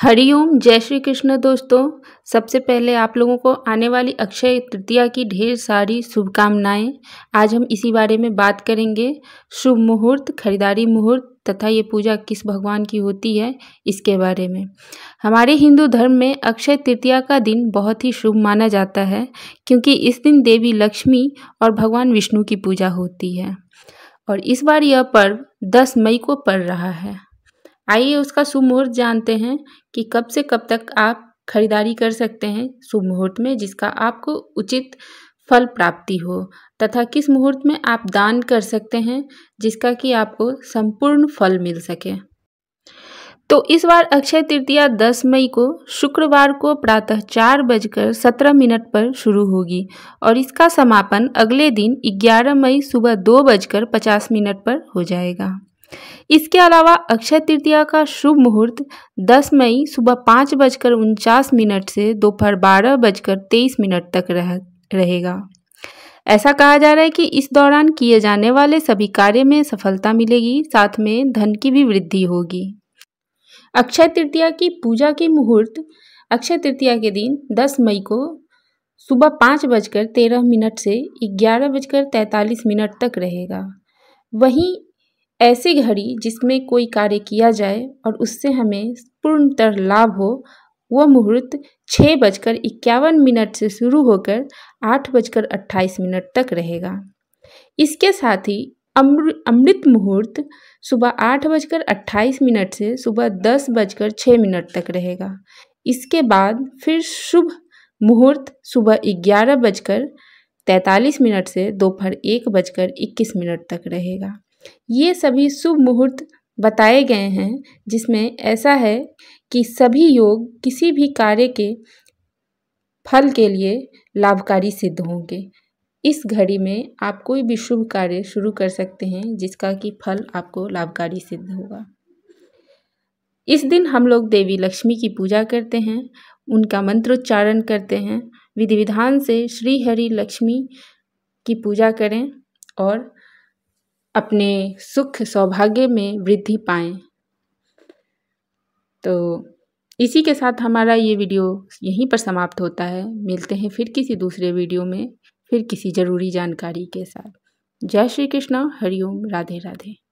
हरिओम जय श्री कृष्ण दोस्तों सबसे पहले आप लोगों को आने वाली अक्षय तृतीया की ढेर सारी शुभकामनाएं आज हम इसी बारे में बात करेंगे शुभ मुहूर्त खरीदारी मुहूर्त तथा ये पूजा किस भगवान की होती है इसके बारे में हमारे हिंदू धर्म में अक्षय तृतीया का दिन बहुत ही शुभ माना जाता है क्योंकि इस दिन देवी लक्ष्मी और भगवान विष्णु की पूजा होती है और इस बार यह पर्व दस मई को पड़ रहा है आइए उसका शुभ मुहूर्त जानते हैं कि कब से कब तक आप खरीदारी कर सकते हैं शुभ मुहूर्त में जिसका आपको उचित फल प्राप्ति हो तथा किस मुहूर्त में आप दान कर सकते हैं जिसका कि आपको संपूर्ण फल मिल सके तो इस बार अक्षय तृतीया 10 मई को शुक्रवार को प्रातः चार बजकर सत्रह मिनट पर शुरू होगी और इसका समापन अगले दिन 11 मई सुबह दो बजकर पचास मिनट पर हो जाएगा इसके अलावा अक्षय तृतीया का शुभ मुहूर्त 10 मई सुबह पाँच बजकर उनचास मिनट से दोपहर बारह बजकर तेईस मिनट तक रह रहेगा ऐसा कहा जा रहा है कि इस दौरान किए जाने वाले सभी कार्य में सफलता मिलेगी साथ में धन की भी वृद्धि होगी अक्षय तृतीया की पूजा की मुहूर्त अक्षय तृतीया के दिन 10 मई को सुबह पाँच बजकर तेरह मिनट से ग्यारह बजकर तैंतालीस मिनट तक रहेगा वहीं ऐसी घड़ी जिसमें कोई कार्य किया जाए और उससे हमें पूर्णतः लाभ हो वह मुहूर्त छः बजकर इक्यावन मिनट से शुरू होकर आठ बजकर अट्ठाईस मिनट तक रहेगा इसके साथ ही अमृ अमृत मुहूर्त सुबह आठ बजकर अट्ठाईस मिनट से सुबह दस बजकर छः मिनट तक रहेगा इसके बाद फिर शुभ मुहूर्त सुबह ग्यारह बजकर तैंतालीस मिनट से दोपहर एक बजकर इक्कीस मिनट तक रहेगा ये सभी शुभ मुहूर्त बताए गए हैं जिसमें ऐसा है कि सभी योग किसी भी कार्य के फल के लिए लाभकारी सिद्ध होंगे इस घड़ी में आप कोई भी शुभ कार्य शुरू कर सकते हैं जिसका कि फल आपको लाभकारी सिद्ध होगा इस दिन हम लोग देवी लक्ष्मी की पूजा करते हैं उनका मंत्रोच्चारण करते हैं विधि विधान से श्री हरि लक्ष्मी की पूजा करें और अपने सुख सौभाग्य में वृद्धि पाएं तो इसी के साथ हमारा ये वीडियो यहीं पर समाप्त होता है मिलते हैं फिर किसी दूसरे वीडियो में फिर किसी ज़रूरी जानकारी के साथ जय श्री कृष्णा हरिओम राधे राधे